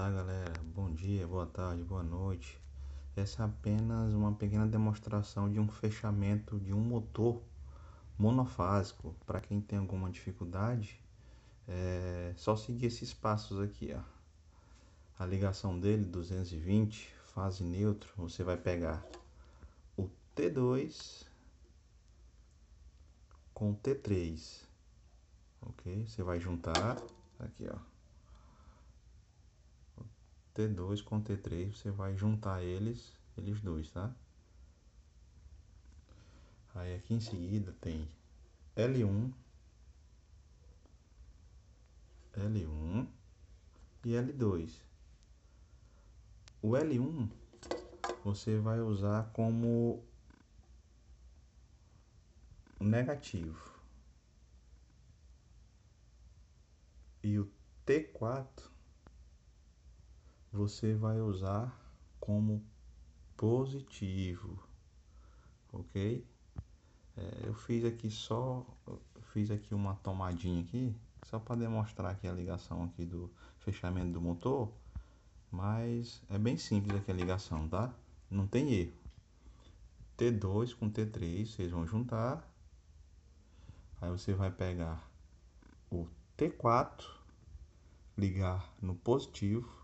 Olá galera, bom dia, boa tarde, boa noite. Essa é apenas uma pequena demonstração de um fechamento de um motor monofásico. Para quem tem alguma dificuldade, é só seguir esses passos aqui. Ó. A ligação dele, 220, fase neutro, você vai pegar o T2 com o T3. Ok? Você vai juntar aqui, ó. T2 com T3, você vai juntar eles, eles dois, tá? Aí aqui em seguida tem L1, L1 e L2. O L1 você vai usar como negativo. E o T4 você vai usar como positivo, ok? É, eu fiz aqui só, fiz aqui uma tomadinha aqui, só para demonstrar aqui a ligação aqui do fechamento do motor, mas é bem simples aqui a ligação, tá? Não tem erro. T2 com T3, vocês vão juntar, aí você vai pegar o T4, ligar no positivo,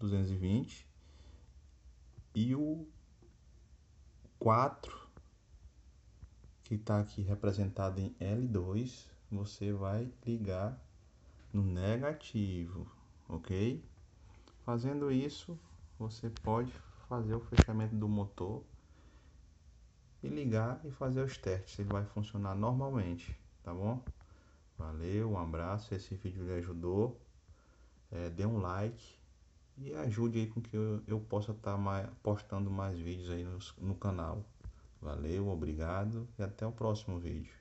220 e o 4 que está aqui representado em L2 você vai ligar no negativo ok fazendo isso você pode fazer o fechamento do motor e ligar e fazer os testes ele vai funcionar normalmente tá bom valeu um abraço esse vídeo lhe ajudou é, dê um like e ajude aí com que eu, eu possa estar tá mais, postando mais vídeos aí no, no canal. Valeu, obrigado e até o próximo vídeo.